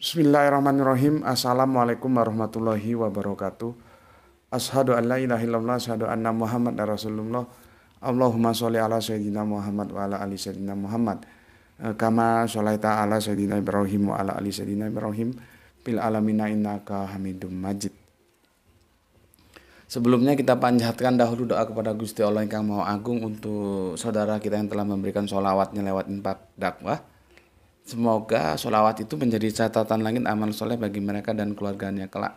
Bismillahirrahmanirrahim. Assalamualaikum warahmatullahi wabarakatuh. Ashadu an la ilaha illallah, ashadu anna Muhammad Rasulullah. Allahumma sholli ala sayyidina Muhammad wa ala ali sayyidina Muhammad. Eh, kama sholaita ala sayyidina Ibrahim wa ala ali sayyidina Ibrahim. Bil alamina innaka hamidum majid. Sebelumnya kita panjatkan dahulu doa kepada Gusti Allah yang Maha Agung untuk saudara kita yang telah memberikan sholawatnya lewat empat dakwah Semoga sholawat itu menjadi catatan langit amal soleh bagi mereka dan keluarganya kelak.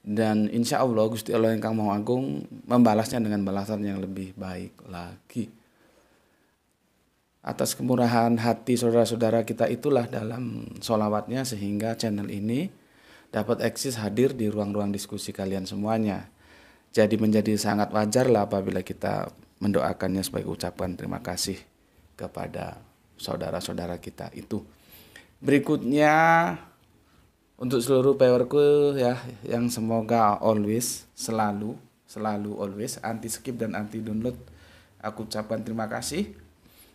Dan insya Allah Gusti Allah yang kamu Maha Agung membalasnya dengan balasan yang lebih baik lagi. Atas kemurahan hati saudara-saudara kita itulah dalam sholawatnya sehingga channel ini dapat eksis hadir di ruang-ruang diskusi kalian semuanya. Jadi menjadi sangat wajar lah apabila kita mendoakannya sebagai ucapan terima kasih kepada saudara-saudara kita itu. Berikutnya untuk seluruh powerku ya yang semoga always selalu selalu always anti skip dan anti download aku ucapkan terima kasih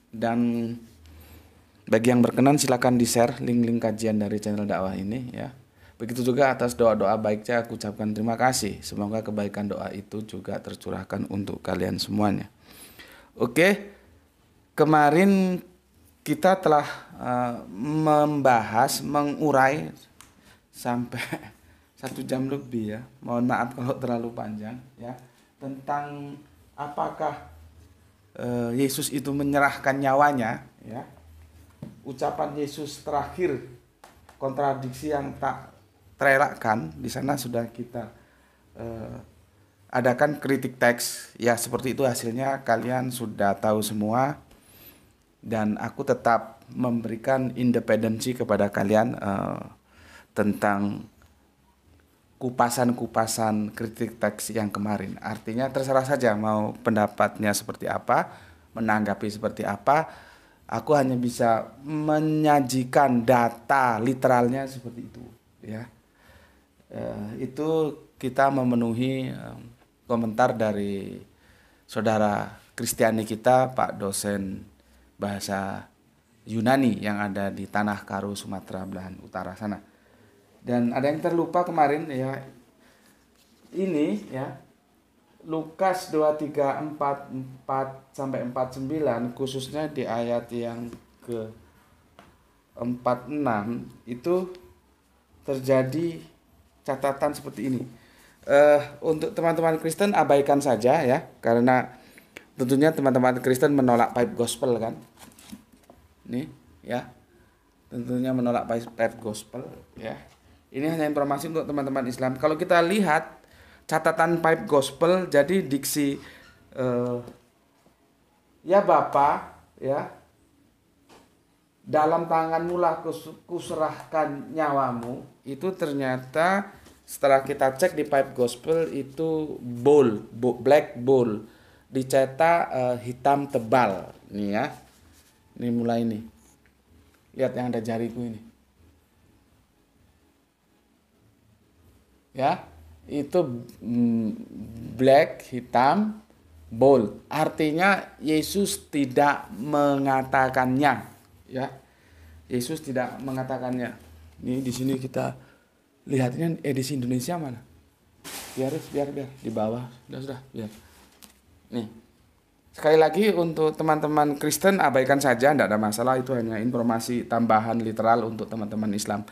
dan bagi yang berkenan silakan di share link-link kajian dari channel dakwah ini ya Begitu juga atas doa-doa baiknya aku ucapkan terima kasih. Semoga kebaikan doa itu juga tercurahkan untuk kalian semuanya. Oke, kemarin kita telah uh, membahas mengurai sampai satu jam lebih ya mohon maaf kalau terlalu panjang ya tentang apakah uh, Yesus itu menyerahkan nyawanya ya ucapan Yesus terakhir kontradiksi yang tak terelakkan di sana sudah kita uh, adakan kritik teks ya seperti itu hasilnya kalian sudah tahu semua dan aku tetap memberikan independensi kepada kalian uh, tentang kupasan-kupasan kritik teks yang kemarin. Artinya terserah saja mau pendapatnya seperti apa, menanggapi seperti apa. Aku hanya bisa menyajikan data literalnya seperti itu, ya. Uh, itu kita memenuhi eh, komentar dari saudara Kristiani kita, Pak dosen bahasa Yunani yang ada di tanah Karo Sumatera belahan utara sana. Dan ada yang terlupa kemarin ya ini ya Lukas 2344 sampai 49 khususnya di ayat yang ke 46 itu terjadi catatan seperti ini. Uh, untuk teman-teman Kristen abaikan saja ya karena tentunya teman-teman Kristen menolak pipe gospel kan ini ya tentunya menolak pipe gospel ya ini hanya informasi untuk teman-teman Islam kalau kita lihat catatan pipe gospel jadi diksi uh, ya Bapak ya dalam tanganmu lah kuserahkan nyawamu itu ternyata setelah kita cek di pipe gospel itu bull, black bull dicetak uh, hitam tebal nih ya ini mulai nih lihat yang ada jariku ini ya itu mm, black hitam bold artinya Yesus tidak mengatakannya ya Yesus tidak mengatakannya ini di sini kita lihatnya edisi Indonesia mana biar biar biar di bawah sudah sudah biar Nih. Sekali lagi untuk teman-teman Kristen abaikan saja tidak ada masalah itu hanya informasi tambahan literal untuk teman-teman Islam.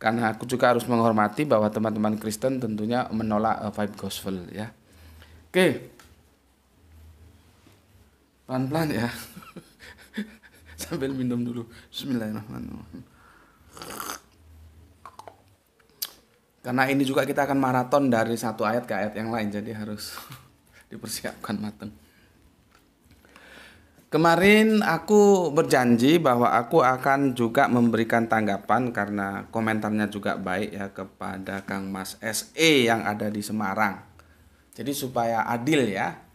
Karena aku juga harus menghormati bahwa teman-teman Kristen tentunya menolak uh, vibe gospel ya. Oke. Pelan-pelan ya. Sambil minum dulu. Bismillahirrahmanirrahim. Karena ini juga kita akan maraton dari satu ayat ke ayat yang lain jadi harus dipersiapkan matang. Kemarin aku berjanji bahwa aku akan juga memberikan tanggapan karena komentarnya juga baik ya kepada Kang Mas SE yang ada di Semarang. Jadi supaya adil ya.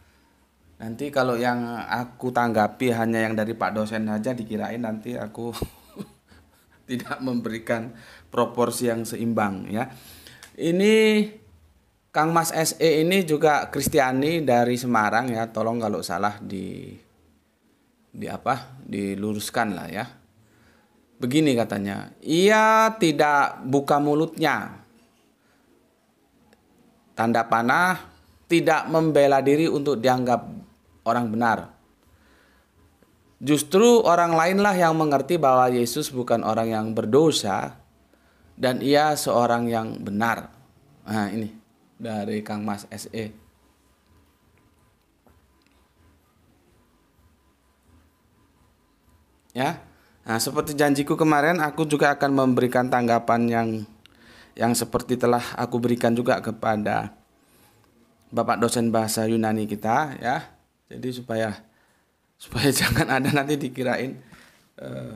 Nanti kalau yang aku tanggapi hanya yang dari Pak dosen saja dikirain nanti aku tidak memberikan proporsi yang seimbang ya. Ini Kang Mas SE ini juga Kristiani dari Semarang ya. Tolong kalau salah di di apa? diluruskan lah ya. Begini katanya, ia tidak buka mulutnya. Tanda panah tidak membela diri untuk dianggap orang benar. Justru orang lainlah yang mengerti bahwa Yesus bukan orang yang berdosa dan ia seorang yang benar. Nah, ini dari Kang Mas SE. Ya. Nah, seperti janjiku kemarin aku juga akan memberikan tanggapan yang yang seperti telah aku berikan juga kepada Bapak dosen bahasa Yunani kita ya. Jadi supaya supaya jangan ada nanti dikirain eh,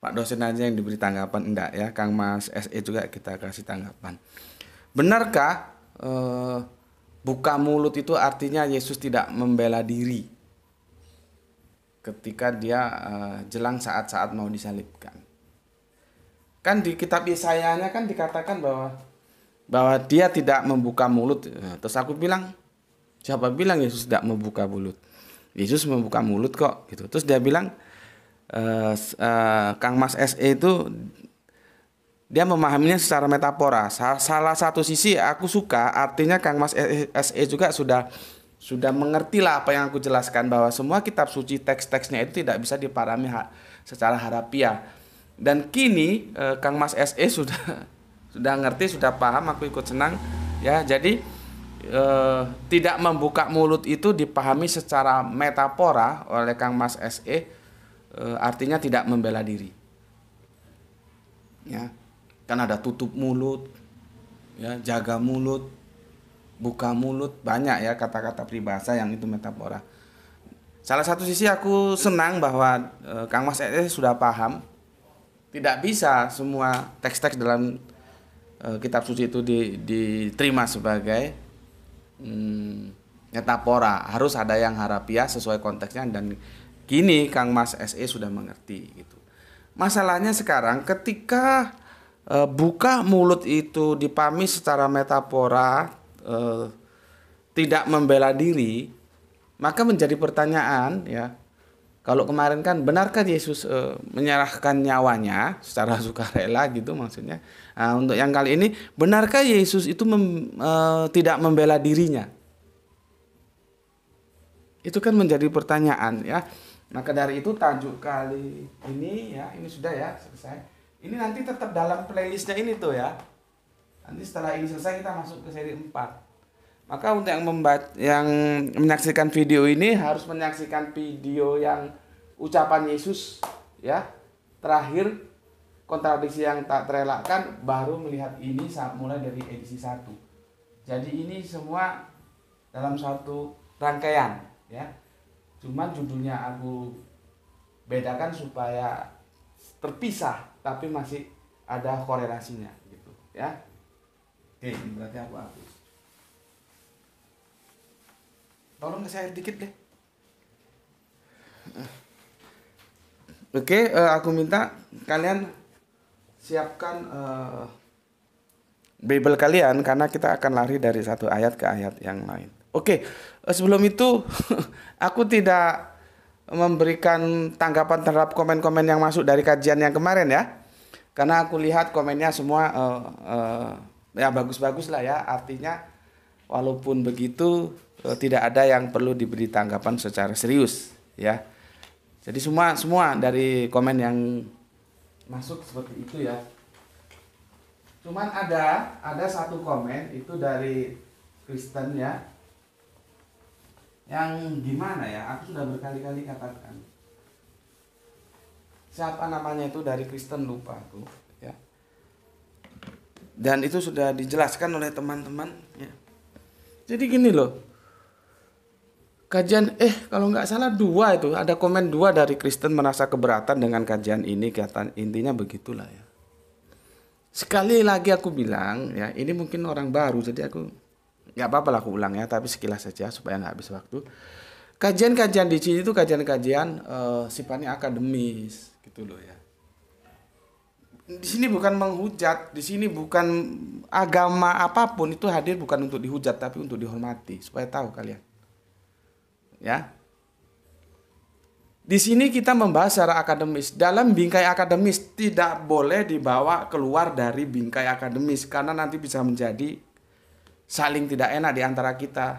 Pak dosen aja yang diberi tanggapan enggak ya, Kang Mas SE juga kita kasih tanggapan. Benarkah Eh, buka mulut itu artinya Yesus tidak membela diri ketika dia eh, jelang saat-saat mau disalibkan. Kan di kitab Yesayanya kan dikatakan bahwa bahwa dia tidak membuka mulut. Nah, terus aku bilang, siapa bilang Yesus tidak membuka mulut? Yesus membuka mulut kok gitu. Terus dia bilang, Uh, uh, Kang Mas SE itu dia memahaminya secara metafora. Salah satu sisi aku suka, artinya Kang Mas SE juga sudah sudah mengerti lah apa yang aku jelaskan bahwa semua kitab suci teks-teksnya itu tidak bisa dipahami secara harapiah Dan kini eh, Kang Mas SE sudah sudah ngerti, sudah paham, aku ikut senang ya. Jadi eh, tidak membuka mulut itu dipahami secara metafora oleh Kang Mas SE eh, artinya tidak membela diri. Ya kan ada tutup mulut ya jaga mulut buka mulut banyak ya kata-kata peribahasa yang itu metafora salah satu sisi aku senang bahwa e, Kang Mas EE e sudah paham tidak bisa semua teks-teks dalam e, kitab suci itu di, diterima sebagai hmm, metafora harus ada yang harapiah sesuai konteksnya dan kini Kang Mas SE sudah mengerti gitu masalahnya sekarang ketika E, buka mulut itu dipahami secara metafora e, tidak membela diri, maka menjadi pertanyaan ya. Kalau kemarin kan benarkah Yesus e, menyerahkan nyawanya secara sukarela gitu maksudnya. Nah, untuk yang kali ini benarkah Yesus itu mem, e, tidak membela dirinya? Itu kan menjadi pertanyaan ya. Maka dari itu tajuk kali ini ya, ini sudah ya selesai. Ini nanti tetap dalam playlistnya ini tuh ya. Nanti setelah ini selesai kita masuk ke seri 4. Maka untuk yang membat yang menyaksikan video ini harus menyaksikan video yang ucapan Yesus ya. Terakhir kontradiksi yang tak terelakkan baru melihat ini saat mulai dari edisi 1. Jadi ini semua dalam satu rangkaian ya. Cuman judulnya aku bedakan supaya terpisah tapi masih ada korelasinya gitu ya oke berarti aku hapus tolong kasih dikit deh Oke, okay, uh, eh, aku minta kalian siapkan uh, Bible kalian karena kita akan lari dari satu ayat ke ayat yang lain. Oke, okay, eh, sebelum itu aku tidak memberikan tanggapan terhadap komen-komen yang masuk dari kajian yang kemarin ya. Karena aku lihat komennya semua uh, uh, ya bagus-bagus lah ya. Artinya walaupun begitu uh, tidak ada yang perlu diberi tanggapan secara serius ya. Jadi semua semua dari komen yang masuk seperti itu ya. Cuman ada ada satu komen itu dari Kristen ya yang gimana ya aku sudah berkali-kali katakan siapa namanya itu dari Kristen lupa aku ya dan itu sudah dijelaskan oleh teman-teman ya. jadi gini loh kajian eh kalau nggak salah dua itu ada komen dua dari Kristen merasa keberatan dengan kajian ini kata intinya begitulah ya sekali lagi aku bilang ya ini mungkin orang baru jadi aku nggak apa-apa lah aku ulang ya tapi sekilas saja supaya nggak habis waktu kajian-kajian di sini itu kajian-kajian uh, sifatnya akademis gitu loh ya di sini bukan menghujat di sini bukan agama apapun itu hadir bukan untuk dihujat tapi untuk dihormati supaya tahu kalian ya di sini kita membahas secara akademis. Dalam bingkai akademis tidak boleh dibawa keluar dari bingkai akademis karena nanti bisa menjadi saling tidak enak di antara kita.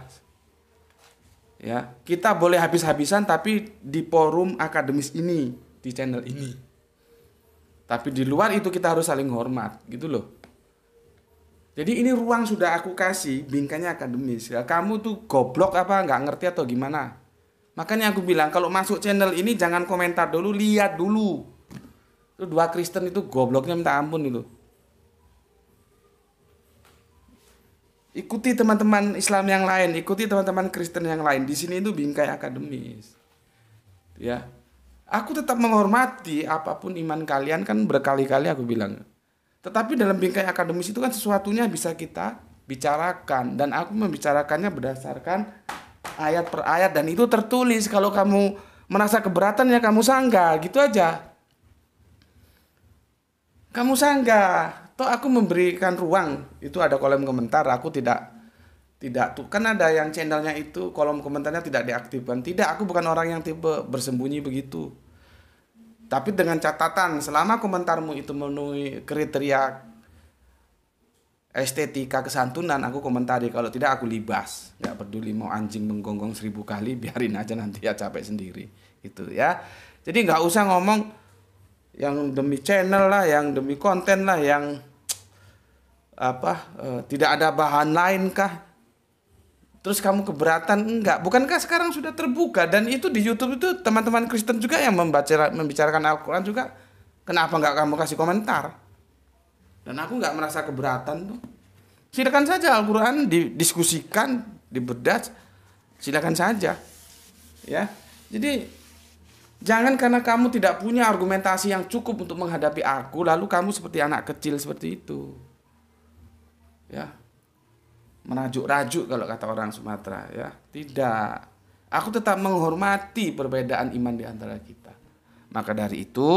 Ya, kita boleh habis-habisan tapi di forum akademis ini, di channel ini. Hmm. Tapi di luar itu kita harus saling hormat, gitu loh. Jadi ini ruang sudah aku kasih, bingkanya akademis. Ya, kamu tuh goblok apa nggak ngerti atau gimana? Makanya aku bilang kalau masuk channel ini jangan komentar dulu, lihat dulu. Itu dua Kristen itu gobloknya minta ampun itu. ikuti teman-teman Islam yang lain, ikuti teman-teman Kristen yang lain. Di sini itu bingkai akademis. Ya. Aku tetap menghormati apapun iman kalian kan berkali-kali aku bilang. Tetapi dalam bingkai akademis itu kan sesuatunya bisa kita bicarakan dan aku membicarakannya berdasarkan ayat per ayat dan itu tertulis kalau kamu merasa keberatan ya kamu sanggah gitu aja. Kamu sanggah, toh aku memberikan ruang itu ada kolom komentar aku tidak tidak tuh kan ada yang channelnya itu kolom komentarnya tidak diaktifkan tidak aku bukan orang yang tipe bersembunyi begitu tapi dengan catatan selama komentarmu itu memenuhi kriteria estetika kesantunan aku komentari kalau tidak aku libas nggak peduli mau anjing menggonggong seribu kali biarin aja nanti ya capek sendiri gitu ya jadi nggak usah ngomong yang demi channel lah yang demi konten lah yang apa uh, tidak ada bahan lain kah? Terus kamu keberatan enggak? Bukankah sekarang sudah terbuka dan itu di YouTube itu teman-teman Kristen juga yang membaca membicarakan Al-Qur'an juga kenapa enggak kamu kasih komentar? Dan aku enggak merasa keberatan tuh. Silakan saja Al-Qur'an didiskusikan, dibedah. Silakan saja. Ya. Jadi jangan karena kamu tidak punya argumentasi yang cukup untuk menghadapi aku lalu kamu seperti anak kecil seperti itu ya merajuk-rajuk kalau kata orang Sumatera ya tidak aku tetap menghormati perbedaan iman di antara kita maka dari itu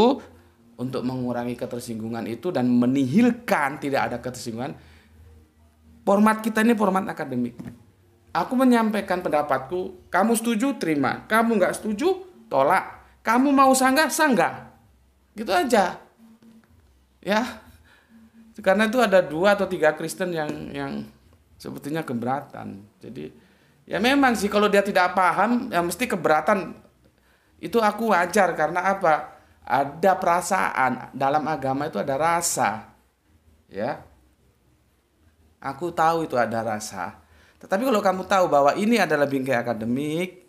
untuk mengurangi ketersinggungan itu dan menihilkan tidak ada ketersinggungan format kita ini format akademik aku menyampaikan pendapatku kamu setuju terima kamu nggak setuju tolak kamu mau sanggah sanggah gitu aja ya karena itu ada dua atau tiga Kristen yang yang sebetulnya keberatan jadi ya memang sih kalau dia tidak paham ya mesti keberatan itu aku wajar karena apa ada perasaan dalam agama itu ada rasa ya aku tahu itu ada rasa tetapi kalau kamu tahu bahwa ini adalah bingkai akademik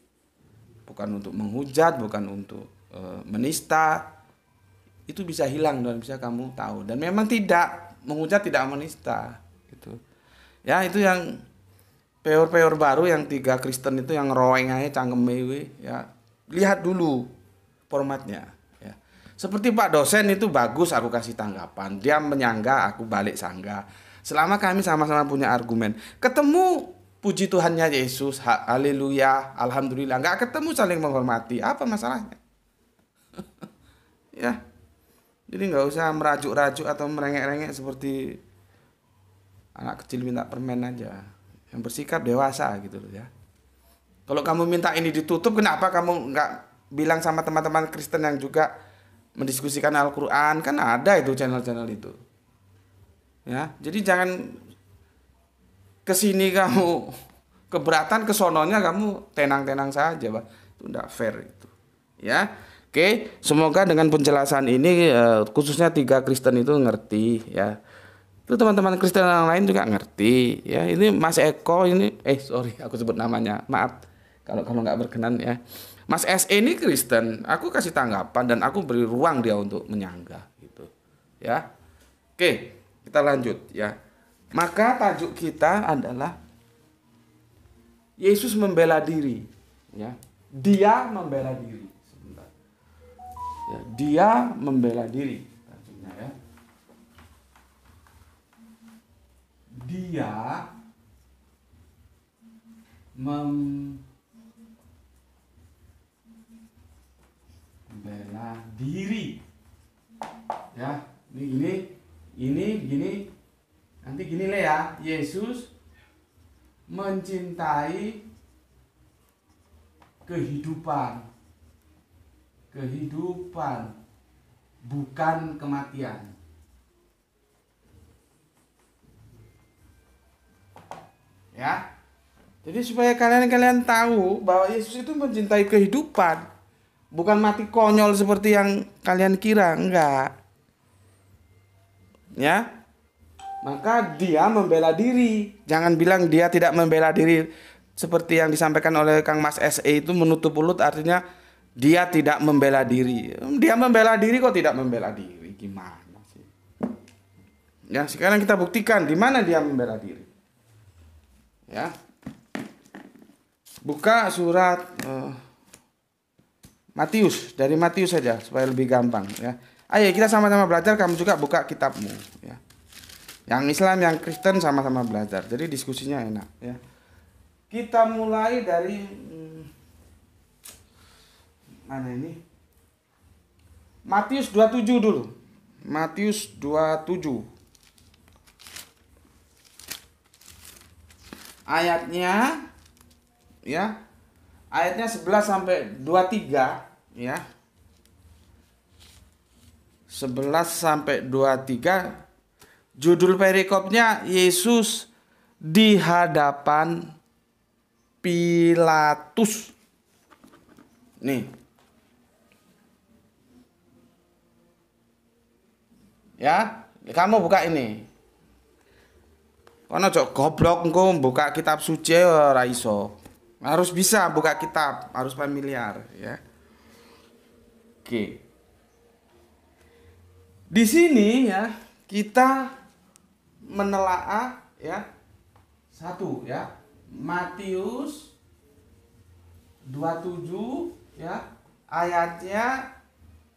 bukan untuk menghujat bukan untuk e, menista itu bisa hilang dan bisa kamu tahu dan memang tidak mengucap tidak menista gitu ya itu yang peor-peor baru yang tiga Kristen itu yang roeng aja canggeng mewe ya lihat dulu formatnya ya seperti Pak dosen itu bagus aku kasih tanggapan dia menyangga aku balik sangga selama kami sama-sama punya argumen ketemu puji Tuhannya Yesus haleluya alhamdulillah nggak ketemu saling menghormati apa masalahnya ya jadi nggak usah merajuk-rajuk atau merengek-rengek seperti anak kecil minta permen aja. Yang bersikap dewasa gitu loh ya. Kalau kamu minta ini ditutup, kenapa kamu nggak bilang sama teman-teman Kristen yang juga mendiskusikan Al-Quran? Kan ada itu channel-channel itu. Ya, jadi jangan kesini kamu keberatan kesononya kamu tenang-tenang saja, Pak. Itu enggak fair itu. Ya. Oke, semoga dengan penjelasan ini eh, khususnya tiga Kristen itu ngerti ya. Itu teman-teman Kristen yang lain juga ngerti ya. Ini Mas Eko ini eh sorry aku sebut namanya. Maaf kalau kalau nggak berkenan ya. Mas S ini Kristen, aku kasih tanggapan dan aku beri ruang dia untuk menyanggah gitu. Ya. Oke, kita lanjut ya. Maka tajuk kita adalah Yesus membela diri ya. Dia membela diri ya, dia membela diri artinya ya dia membela diri ya ini gini ini gini nanti gini lah ya Yesus mencintai kehidupan kehidupan bukan kematian. Ya. Jadi supaya kalian-kalian tahu bahwa Yesus itu mencintai kehidupan, bukan mati konyol seperti yang kalian kira, enggak. Ya. Maka dia membela diri. Jangan bilang dia tidak membela diri seperti yang disampaikan oleh Kang Mas SE itu menutup mulut artinya dia tidak membela diri. Dia membela diri kok tidak membela diri? Gimana sih? Ya, sekarang kita buktikan di mana dia membela diri. Ya. Buka surat uh, Matius dari Matius saja supaya lebih gampang ya. Ayo kita sama-sama belajar, kamu juga buka kitabmu ya. Yang Islam, yang Kristen sama-sama belajar. Jadi diskusinya enak ya. Kita mulai dari hmm, mana ini? Matius 27 dulu. Matius 27. Ayatnya ya. Ayatnya 11 sampai 23 ya. 11 sampai 23 judul perikopnya Yesus di hadapan Pilatus. Nih, Ya, kamu buka ini. Kono cok goblok engko buka kitab suci ya, ora iso. Harus bisa buka kitab, harus familiar ya. Oke. Di sini ya, kita menelaah ya satu ya Matius 27 ya ayatnya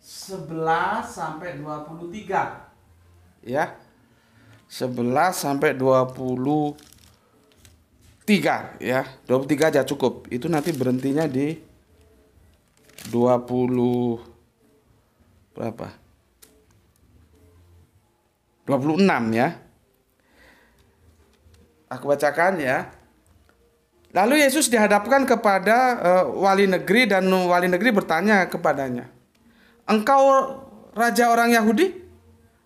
11 sampai 23 ya 11 sampai 23 ya 23 aja cukup itu nanti berhentinya di 20 berapa 26 ya aku bacakan ya Lalu Yesus dihadapkan kepada uh, wali negeri dan wali negeri bertanya kepadanya, "Engkau raja orang Yahudi?"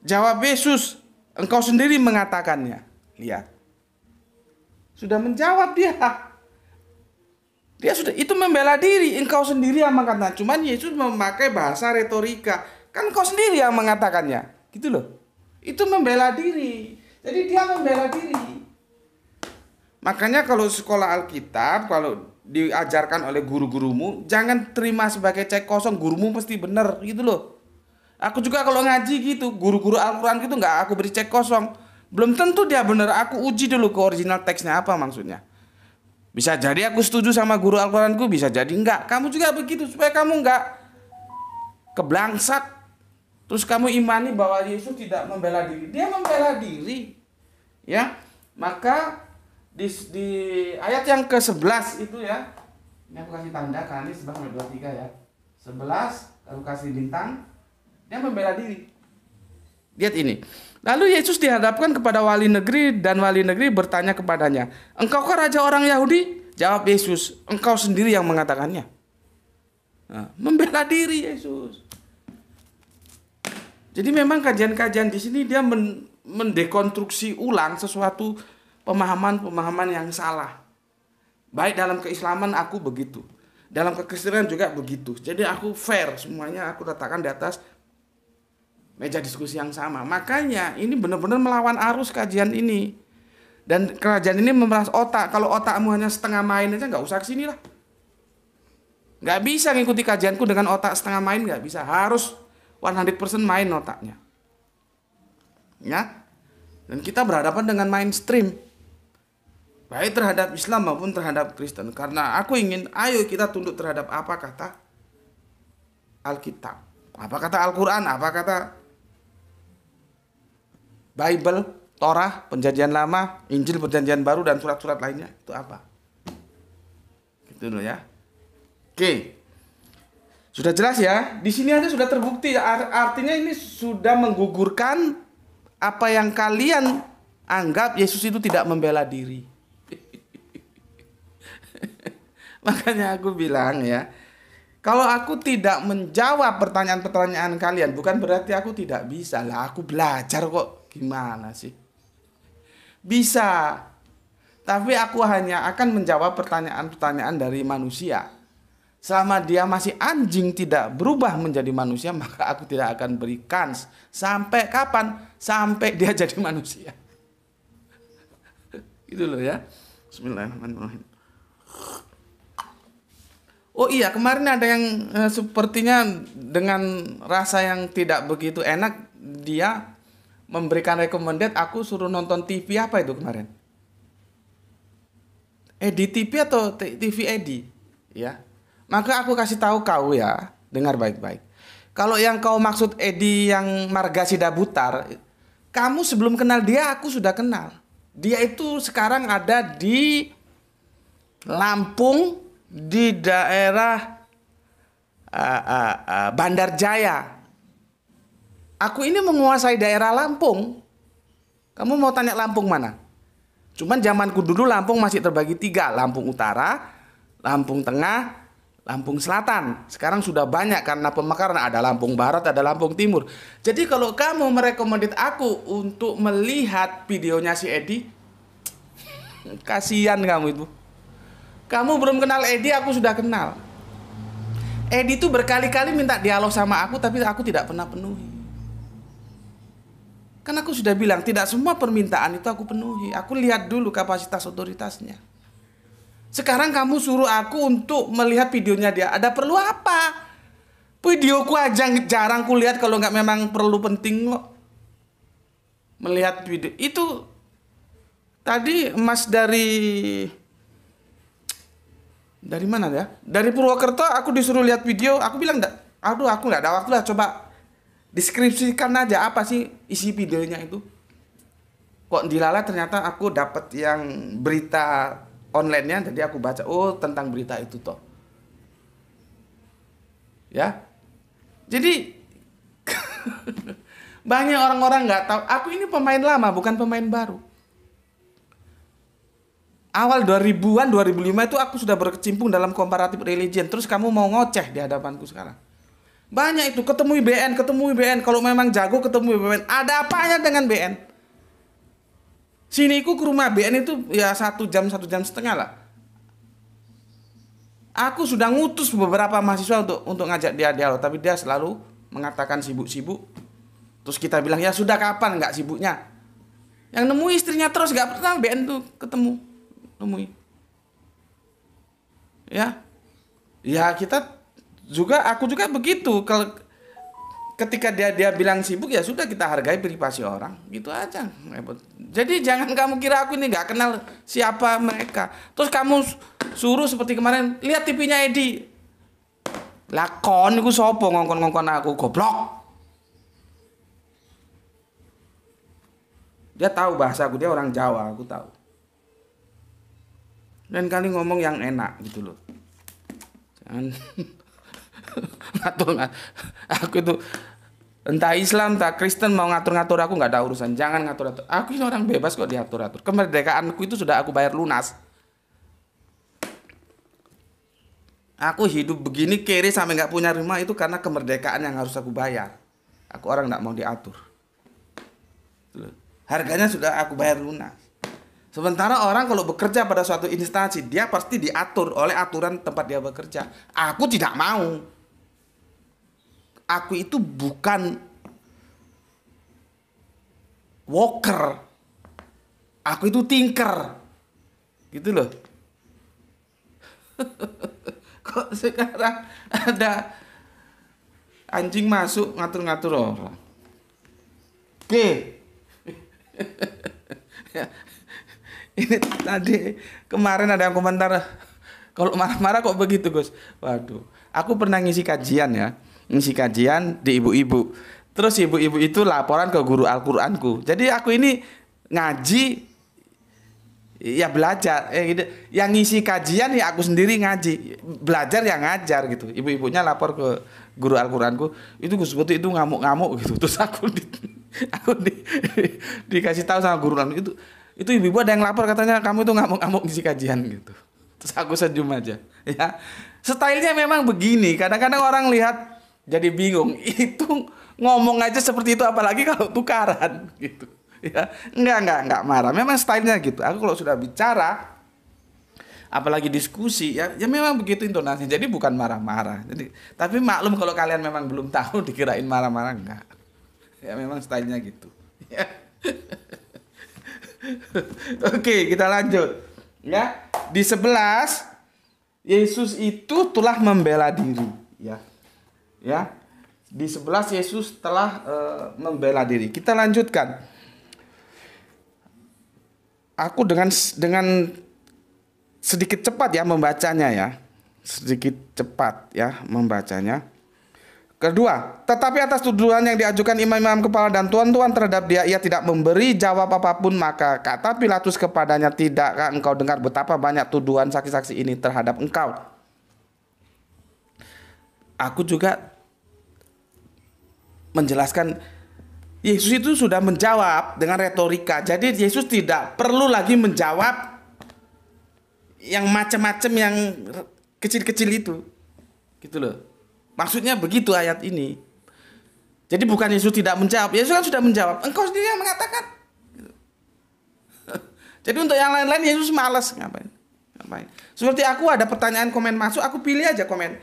Jawab Yesus, engkau sendiri mengatakannya. Lihat. Sudah menjawab dia. Dia sudah itu membela diri, engkau sendiri yang mengatakan. Cuman Yesus memakai bahasa retorika. Kan engkau sendiri yang mengatakannya. Gitu loh. Itu membela diri. Jadi dia membela diri. Makanya kalau sekolah Alkitab, kalau diajarkan oleh guru-gurumu, jangan terima sebagai cek kosong, gurumu pasti benar gitu loh. Aku juga kalau ngaji gitu, guru-guru Al-Quran gitu nggak aku beri cek kosong. Belum tentu dia bener Aku uji dulu ke original teksnya apa maksudnya. Bisa jadi aku setuju sama guru Al-Quranku, bisa jadi enggak. Kamu juga begitu, supaya kamu enggak keblangsat. Terus kamu imani bahwa Yesus tidak membela diri. Dia membela diri. Ya, maka di, di ayat yang ke-11 itu ya, ini aku kasih tanda karena ini 11 23 ya. 11, aku kasih bintang, dia membela diri. Lihat ini. Lalu Yesus dihadapkan kepada wali negeri dan wali negeri bertanya kepadanya, "Engkau kah raja orang Yahudi?" Jawab Yesus, "Engkau sendiri yang mengatakannya." Nah, membela diri Yesus. Jadi memang kajian-kajian di sini dia men mendekonstruksi ulang sesuatu pemahaman-pemahaman yang salah. Baik dalam keislaman aku begitu. Dalam kekristenan juga begitu. Jadi aku fair semuanya aku letakkan di atas meja diskusi yang sama. Makanya ini benar-benar melawan arus kajian ini. Dan kerajaan ini memeras otak. Kalau otakmu hanya setengah main aja nggak usah kesini lah. Nggak bisa ngikuti kajianku dengan otak setengah main nggak bisa. Harus 100% main otaknya. Ya. Dan kita berhadapan dengan mainstream. Baik terhadap Islam maupun terhadap Kristen. Karena aku ingin ayo kita tunduk terhadap apa kata Alkitab. Apa kata Al-Quran, apa kata Bible, Torah, Perjanjian Lama, Injil, Perjanjian Baru dan surat-surat lainnya itu apa? Gitu loh ya. Oke. Sudah jelas ya? Di sini aja sudah terbukti artinya ini sudah menggugurkan apa yang kalian anggap Yesus itu tidak membela diri. Makanya aku bilang ya, kalau aku tidak menjawab pertanyaan-pertanyaan kalian, bukan berarti aku tidak bisa lah. Aku belajar kok Gimana sih? Bisa. Tapi aku hanya akan menjawab pertanyaan-pertanyaan dari manusia. Selama dia masih anjing tidak berubah menjadi manusia, maka aku tidak akan berikan Sampai kapan? Sampai dia jadi manusia. Itu loh ya. Bismillahirrahmanirrahim. Oh iya, kemarin ada yang eh, sepertinya dengan rasa yang tidak begitu enak dia memberikan recommended aku suruh nonton TV apa itu kemarin? Edi eh, TV atau TV Edi? Ya. Maka aku kasih tahu kau ya, dengar baik-baik. Kalau yang kau maksud Edi yang Marga butar, kamu sebelum kenal dia aku sudah kenal. Dia itu sekarang ada di Lampung di daerah uh, uh, uh, Bandar Jaya Aku ini menguasai daerah Lampung. Kamu mau tanya Lampung mana? Cuman zamanku dulu Lampung masih terbagi tiga. Lampung Utara, Lampung Tengah, Lampung Selatan. Sekarang sudah banyak karena pemekaran. Ada Lampung Barat, ada Lampung Timur. Jadi kalau kamu merekomendit aku untuk melihat videonya si Edi, kasihan kamu itu. Kamu belum kenal Edi, aku sudah kenal. Edi tuh berkali-kali minta dialog sama aku, tapi aku tidak pernah penuhi. Kan aku sudah bilang tidak semua permintaan itu aku penuhi. Aku lihat dulu kapasitas otoritasnya. Sekarang kamu suruh aku untuk melihat videonya dia. Ada perlu apa? Videoku aja jarang kulihat kalau nggak memang perlu penting kok. Melihat video itu tadi emas dari dari mana ya? Dari Purwokerto aku disuruh lihat video, aku bilang Aduh, aku nggak ada waktu lah coba deskripsikan aja apa sih isi videonya itu kok dilala ternyata aku dapat yang berita online-nya jadi aku baca oh tentang berita itu toh ya jadi banyak orang-orang nggak -orang tahu aku ini pemain lama bukan pemain baru awal 2000-an 2005 itu aku sudah berkecimpung dalam komparatif religion terus kamu mau ngoceh di hadapanku sekarang banyak itu ketemu BN ketemu BN Kalau memang jago ketemu BN Ada apanya dengan BN? sini ku ke rumah BN itu ya satu jam satu jam setengah lah. Aku sudah ngutus beberapa mahasiswa untuk untuk ngajak dia dialog, tapi dia selalu mengatakan sibuk-sibuk. Terus kita bilang ya sudah kapan nggak sibuknya? Yang nemu istrinya terus nggak pernah BN tuh ketemu, nemui. Ya, ya kita juga aku juga begitu kalau ketika dia dia bilang sibuk ya sudah kita hargai privasi orang gitu aja jadi jangan kamu kira aku ini nggak kenal siapa mereka terus kamu suruh seperti kemarin lihat tv Edi lakon gue sopo ngongkon ngongkon aku goblok dia tahu bahasa aku dia orang Jawa aku tahu dan kali ngomong yang enak gitu loh jangan ngatur aku itu entah Islam entah Kristen mau ngatur-ngatur aku nggak ada urusan jangan ngatur-ngatur aku ini orang bebas kok diatur-atur kemerdekaanku itu sudah aku bayar lunas aku hidup begini kiri sampai nggak punya rumah itu karena kemerdekaan yang harus aku bayar aku orang nggak mau diatur harganya sudah aku bayar lunas Sementara orang kalau bekerja pada suatu instansi, dia pasti diatur oleh aturan tempat dia bekerja. Aku tidak mau aku itu bukan walker. Aku itu tinker. Gitu loh. Kok sekarang ada anjing masuk ngatur-ngatur orang. Oke. Ya. Ini tadi kemarin ada yang komentar kalau marah-marah kok begitu Gus. Waduh, aku pernah ngisi kajian ya ngisi kajian di ibu-ibu. Terus ibu-ibu itu laporan ke guru Al-Qur'anku. Jadi aku ini ngaji ya belajar eh gitu. yang ngisi kajian ya aku sendiri ngaji belajar yang ngajar gitu ibu-ibunya lapor ke guru Al-Qur'anku itu Gus Buti itu ngamuk-ngamuk gitu terus aku di, aku di, di, dikasih tahu sama guru al itu itu ibu-ibu ada yang lapor katanya kamu itu ngamuk-ngamuk ngisi kajian gitu terus aku senyum aja ya stylenya memang begini kadang-kadang orang lihat jadi bingung itu ngomong aja seperti itu apalagi kalau tukaran gitu ya nggak nggak nggak marah memang stylenya gitu aku kalau sudah bicara apalagi diskusi ya ya memang begitu intonasi. jadi bukan marah-marah jadi tapi maklum kalau kalian memang belum tahu dikirain marah-marah enggak ya memang stylenya gitu ya Oke, kita lanjut. Ya, di sebelas Yesus itu telah membela diri, ya ya di sebelah Yesus telah e, membela diri. Kita lanjutkan. Aku dengan dengan sedikit cepat ya membacanya ya. Sedikit cepat ya membacanya. Kedua, tetapi atas tuduhan yang diajukan imam-imam kepala dan tuan-tuan terhadap dia, ia tidak memberi jawab apapun, maka kata Pilatus kepadanya, tidak engkau dengar betapa banyak tuduhan saksi-saksi ini terhadap engkau? Aku juga menjelaskan Yesus itu sudah menjawab dengan retorika. Jadi Yesus tidak perlu lagi menjawab yang macam-macam yang kecil-kecil itu. Gitu loh. Maksudnya begitu ayat ini. Jadi bukan Yesus tidak menjawab. Yesus kan sudah menjawab. Engkau sendiri yang mengatakan. Jadi untuk yang lain-lain Yesus males ngapain? Ngapain? Seperti aku ada pertanyaan komen masuk, aku pilih aja komen.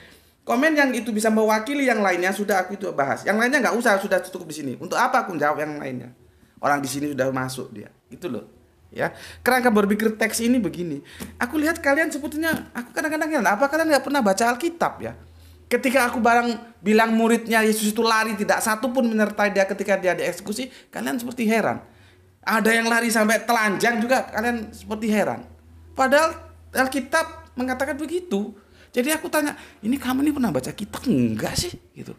Komen yang itu bisa mewakili yang lainnya sudah aku itu bahas. Yang lainnya nggak usah sudah cukup di sini. Untuk apa aku jawab yang lainnya? Orang di sini sudah masuk dia. Itu loh. Ya, kerangka berpikir teks ini begini. Aku lihat kalian sebetulnya aku kadang-kadang heran, apa kalian nggak pernah baca Alkitab ya? Ketika aku barang bilang muridnya Yesus itu lari tidak satu pun menyertai dia ketika dia dieksekusi, kalian seperti heran. Ada yang lari sampai telanjang juga kalian seperti heran. Padahal Alkitab mengatakan begitu. Jadi aku tanya, ini kamu ini pernah baca kitab enggak sih? Gitu.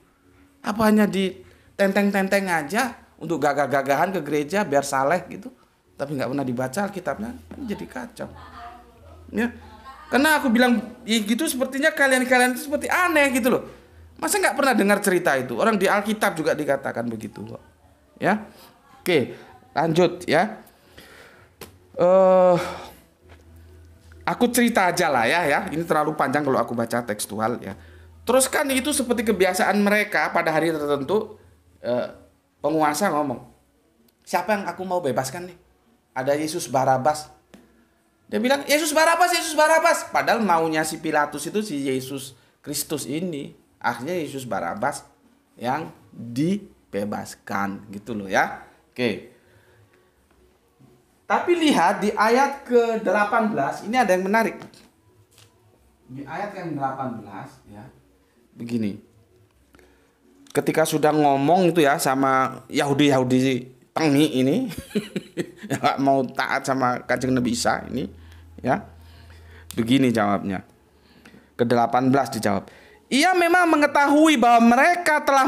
Apa hanya di tenteng-tenteng aja untuk gagah-gagahan ke gereja biar saleh gitu. Tapi nggak pernah dibaca kitabnya, kan jadi kacau. Ya. Karena aku bilang ya gitu sepertinya kalian-kalian itu seperti aneh gitu loh. Masa nggak pernah dengar cerita itu? Orang di Alkitab juga dikatakan begitu kok. Ya. Oke, lanjut ya. Eh uh, Aku cerita aja lah ya ya. Ini terlalu panjang kalau aku baca tekstual ya. Terus kan itu seperti kebiasaan mereka pada hari tertentu eh, penguasa ngomong, "Siapa yang aku mau bebaskan nih?" Ada Yesus Barabas. Dia bilang, "Yesus Barabas, Yesus Barabas." Padahal maunya si Pilatus itu si Yesus Kristus ini. Akhirnya Yesus Barabas yang dibebaskan gitu loh ya. Oke. Tapi lihat di ayat ke-18 ini ada yang menarik. Di ayat yang 18 ya. Begini. Ketika sudah ngomong itu ya sama Yahudi-Yahudi tengi ini nggak mau taat sama kajeng Nabi Isa ini ya begini jawabnya ke-18 dijawab ia memang mengetahui bahwa mereka telah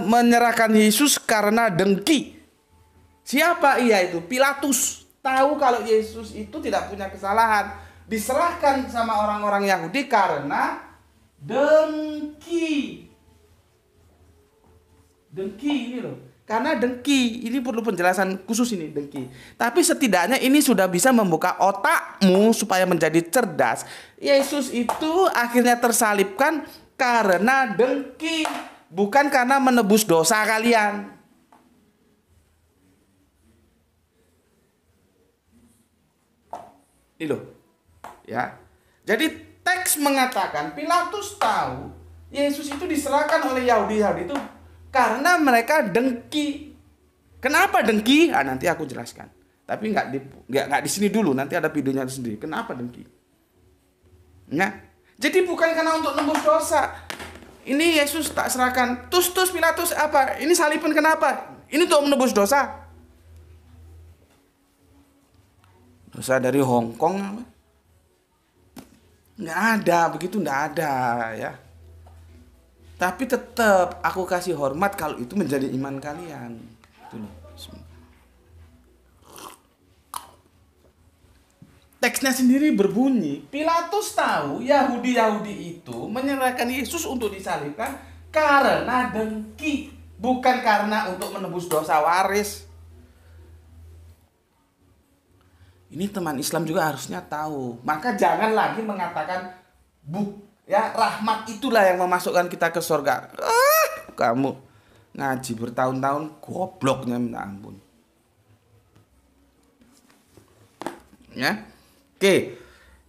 menyerahkan Yesus karena dengki siapa ia itu Pilatus tahu kalau Yesus itu tidak punya kesalahan. Diserahkan sama orang-orang Yahudi karena dengki. Dengki ini loh. Karena dengki, ini perlu penjelasan khusus ini dengki. Tapi setidaknya ini sudah bisa membuka otakmu supaya menjadi cerdas. Yesus itu akhirnya tersalibkan karena dengki, bukan karena menebus dosa kalian. Ini loh. Ya. Jadi teks mengatakan Pilatus tahu Yesus itu diserahkan oleh Yahudi Yahudi itu karena mereka dengki. Kenapa dengki? Ah, nanti aku jelaskan. Tapi nggak di nggak nggak di sini dulu. Nanti ada videonya sendiri. Kenapa dengki? Ya. Jadi bukan karena untuk nembus dosa. Ini Yesus tak serahkan. Tus tus Pilatus apa? Ini salipun kenapa? Ini untuk menebus dosa. Dosa dari Hong Kong nggak ada begitu nggak ada ya. Tapi tetap aku kasih hormat kalau itu menjadi iman kalian. Itu loh. teksnya sendiri berbunyi, Pilatus tahu Yahudi-Yahudi itu menyerahkan Yesus untuk disalibkan karena dengki, bukan karena untuk menebus dosa waris. ini teman Islam juga harusnya tahu maka jangan lagi mengatakan bu ya rahmat itulah yang memasukkan kita ke surga ah, kamu ngaji bertahun-tahun gobloknya minta ampun ya oke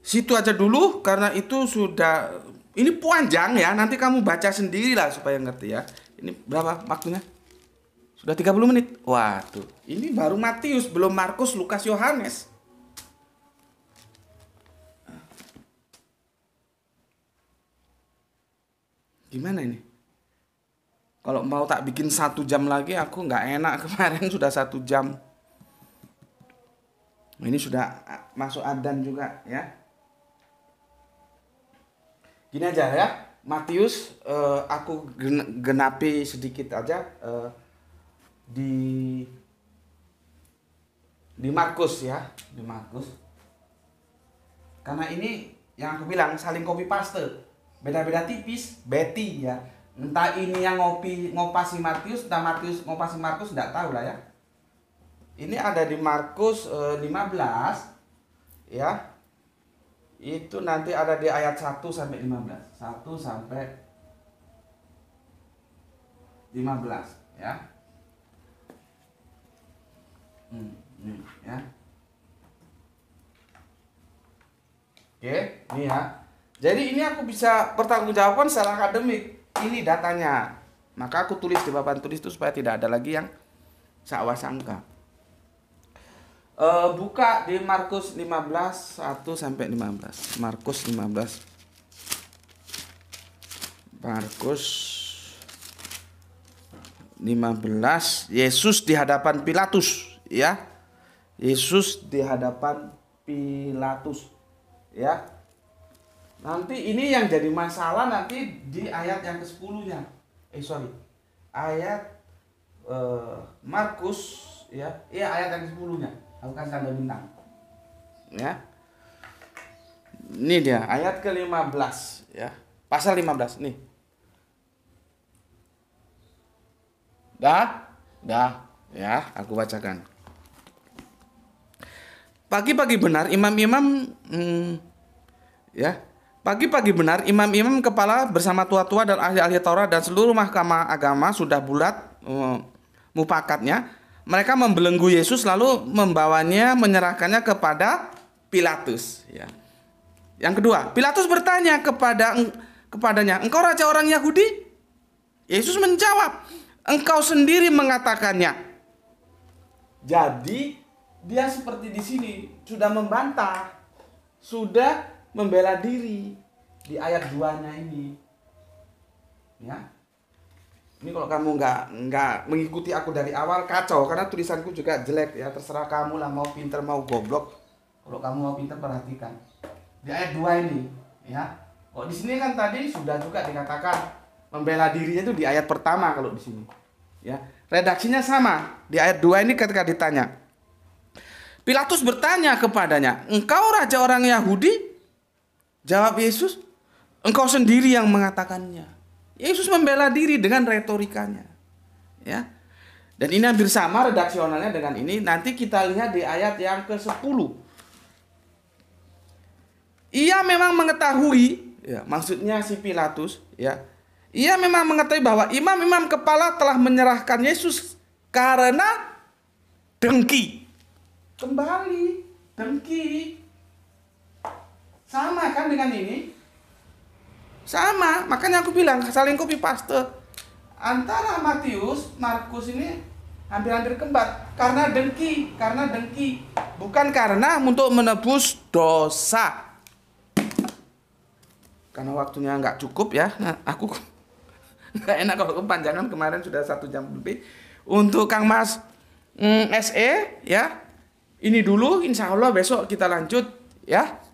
situ aja dulu karena itu sudah ini panjang ya nanti kamu baca sendiri lah supaya ngerti ya ini berapa waktunya sudah 30 menit waduh ini baru Matius belum Markus Lukas Yohanes gimana ini kalau mau tak bikin satu jam lagi aku nggak enak kemarin sudah satu jam ini sudah masuk adan juga ya gini aja ya Matius eh, aku genapi sedikit aja eh, di di Markus ya di Markus karena ini yang aku bilang saling copy paste beda-beda tipis Betty ya entah ini yang ngopi ngopasi Matius entah Matius ngopasi Markus enggak tahu lah ya ini ada di Markus e, 15 ya itu nanti ada di ayat 1 sampai 15 1 sampai 15 ya hmm, ini, ya oke ini ya jadi ini aku bisa pertanggungjawabkan secara akademik. Ini datanya. Maka aku tulis di papan tulis itu supaya tidak ada lagi yang sakwa sangka. E, buka di Markus 15 1 sampai 15. Markus 15 Markus 15 Yesus di hadapan Pilatus ya. Yesus di hadapan Pilatus ya Nanti ini yang jadi masalah nanti di ayat yang ke-10 ya. Eh sorry. Ayat eh, Markus ya. Iya ayat yang ke-10-nya. Lakukan tanda bintang. Ya. Ini dia ayat ke-15 ya. Pasal 15 nih. Dah? Dah. Ya, aku bacakan. Pagi-pagi benar imam-imam hmm, ya Pagi-pagi benar, imam-imam kepala bersama tua-tua dan ahli-ahli Taurat dan seluruh mahkamah agama sudah bulat eh, mupakatnya. Mereka membelenggu Yesus lalu membawanya menyerahkannya kepada Pilatus. Ya. Yang kedua, Pilatus bertanya kepada kepadanya, engkau raja orang Yahudi? Yesus menjawab, engkau sendiri mengatakannya. Jadi dia seperti di sini sudah membantah, sudah membela diri di ayat 2-nya ini. Ya. Ini kalau kamu nggak nggak mengikuti aku dari awal kacau karena tulisanku juga jelek ya terserah kamu lah mau pinter mau goblok kalau kamu mau pinter perhatikan di ayat 2 ini ya kalau di sini kan tadi sudah juga dikatakan membela dirinya itu di ayat pertama kalau di sini ya redaksinya sama di ayat 2 ini ketika ditanya Pilatus bertanya kepadanya engkau raja orang Yahudi Jawab Yesus, engkau sendiri yang mengatakannya. Yesus membela diri dengan retorikanya. Ya. Dan ini hampir sama redaksionalnya dengan ini. Nanti kita lihat di ayat yang ke-10. Ia memang mengetahui, ya, maksudnya si Pilatus, ya. Ia memang mengetahui bahwa imam-imam kepala telah menyerahkan Yesus karena dengki. Kembali, dengki sama kan dengan ini? Sama, makanya aku bilang saling copy paste. Antara Matius, Markus ini hampir-hampir kembar karena dengki, karena dengki, bukan karena untuk menebus dosa. Karena waktunya nggak cukup ya, nah, aku nggak enak kalau kepanjangan kemarin sudah satu jam lebih. Untuk Kang Mas mm, SE ya, ini dulu, insya Allah besok kita lanjut ya.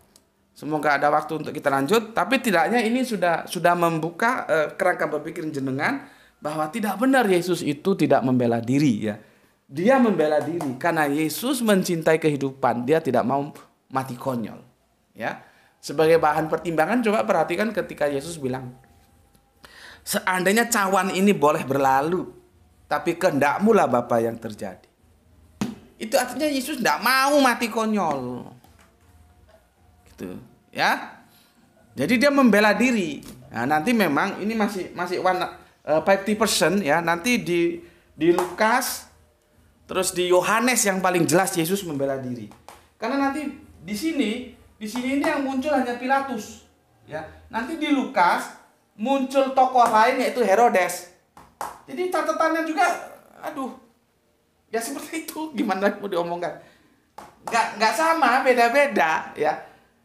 Semoga ada waktu untuk kita lanjut. Tapi tidaknya ini sudah sudah membuka uh, kerangka berpikir jenengan bahwa tidak benar Yesus itu tidak membela diri ya. Dia membela diri karena Yesus mencintai kehidupan. Dia tidak mau mati konyol. Ya. Sebagai bahan pertimbangan coba perhatikan ketika Yesus bilang, "Seandainya cawan ini boleh berlalu, tapi kehendakmu lah Bapa yang terjadi." Itu artinya Yesus tidak mau mati konyol. Gitu ya jadi dia membela diri nah, nanti memang ini masih masih one eh, fifty persen ya nanti di di Lukas terus di Yohanes yang paling jelas Yesus membela diri karena nanti di sini di sini ini yang muncul hanya Pilatus ya nanti di Lukas muncul tokoh lain yaitu Herodes jadi catatannya juga aduh ya seperti itu gimana mau diomongkan nggak nggak sama beda beda ya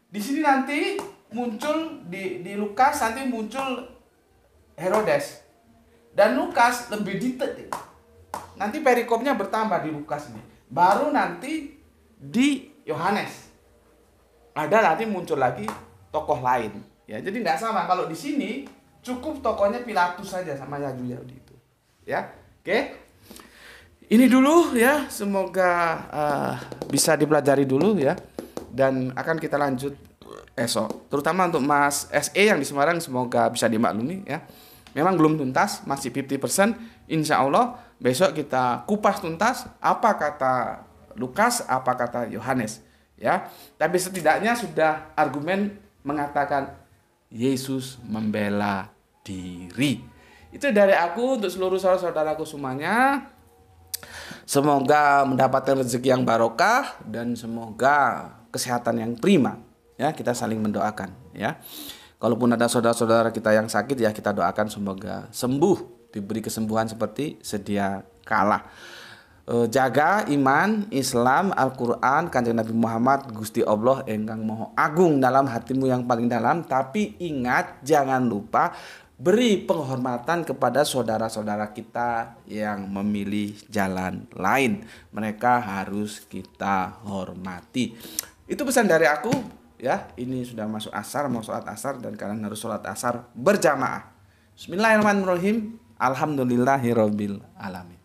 di sini nanti muncul di di Lukas nanti muncul Herodes. Dan Lukas lebih detail. Nanti perikopnya bertambah di Lukas ini. Baru nanti di Yohanes. Ada nanti muncul lagi tokoh lain. Ya, jadi nggak sama. Kalau di sini cukup tokohnya Pilatus saja sama Yahudi itu. Ya. Oke. Ini dulu ya, semoga uh, bisa dipelajari dulu ya dan akan kita lanjut esok. Terutama untuk Mas SE yang di Semarang semoga bisa dimaklumi ya. Memang belum tuntas, masih 50%. persen, Insya Allah besok kita kupas tuntas apa kata Lukas, apa kata Yohanes ya. Tapi setidaknya sudah argumen mengatakan Yesus membela diri. Itu dari aku untuk seluruh saudara-saudaraku semuanya. Semoga mendapatkan rezeki yang barokah dan semoga kesehatan yang prima ya kita saling mendoakan ya kalaupun ada saudara-saudara kita yang sakit ya kita doakan semoga sembuh diberi kesembuhan seperti sedia kala e, jaga iman Islam Al-Qur'an Kanjeng Nabi Muhammad Gusti Allah engkang moho agung dalam hatimu yang paling dalam tapi ingat jangan lupa beri penghormatan kepada saudara-saudara kita yang memilih jalan lain. Mereka harus kita hormati. Itu pesan dari aku ya. Ini sudah masuk asar, mau sholat asar dan kalian harus sholat asar berjamaah. Bismillahirrahmanirrahim. Alhamdulillahirobbil alamin.